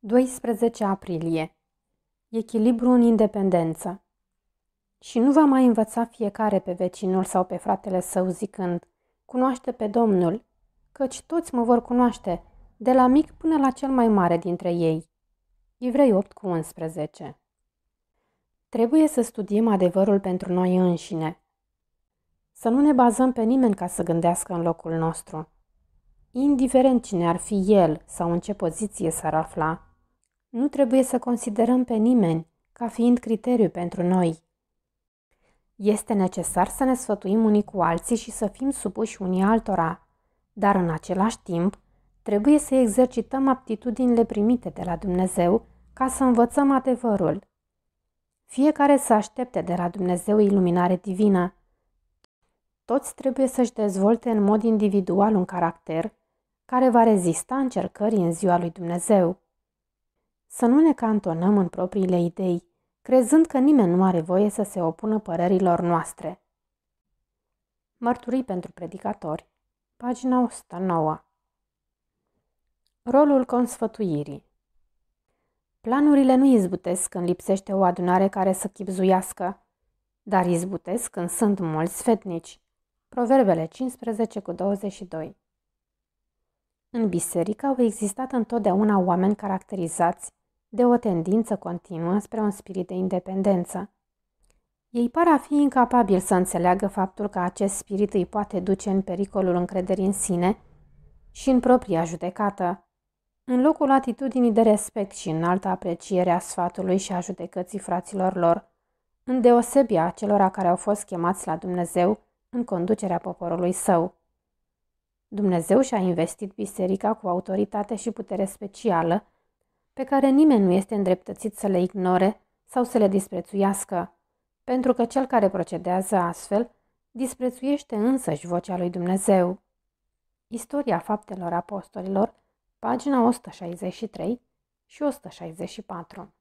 12 aprilie. Echilibru în independență. Și nu va mai învăța fiecare pe vecinul sau pe fratele său zicând, cunoaște pe Domnul, căci toți mă vor cunoaște, de la mic până la cel mai mare dintre ei. Ivrei 8 cu 11 Trebuie să studiem adevărul pentru noi înșine. Să nu ne bazăm pe nimeni ca să gândească în locul nostru. Indiferent cine ar fi el sau în ce poziție s-ar afla, nu trebuie să considerăm pe nimeni ca fiind criteriu pentru noi. Este necesar să ne sfătuim unii cu alții și să fim supuși unii altora, dar în același timp trebuie să exercităm aptitudinile primite de la Dumnezeu ca să învățăm adevărul. Fiecare să aștepte de la Dumnezeu iluminare divină. Toți trebuie să-și dezvolte în mod individual un caracter care va rezista încercării în ziua lui Dumnezeu. Să nu ne cantonăm în propriile idei, crezând că nimeni nu are voie să se opună părerilor noastre. Mărturii pentru predicatori, pagina 109 Rolul consfătuirii Planurile nu izbutesc când lipsește o adunare care să chipzuiască, dar izbutesc când sunt mulți sfetnici. Proverbele 15 cu 22 În biserică au existat întotdeauna oameni caracterizați de o tendință continuă spre un spirit de independență. Ei par a fi incapabili să înțeleagă faptul că acest spirit îi poate duce în pericolul încrederii în sine și în propria judecată, în locul atitudinii de respect și înaltă apreciere a sfatului și a judecății fraților lor, în a celor care au fost chemați la Dumnezeu în conducerea poporului său. Dumnezeu și-a investit biserica cu autoritate și putere specială pe care nimeni nu este îndreptățit să le ignore sau să le disprețuiască, pentru că cel care procedează astfel disprețuiește însăși vocea lui Dumnezeu. Istoria faptelor apostolilor, pagina 163 și 164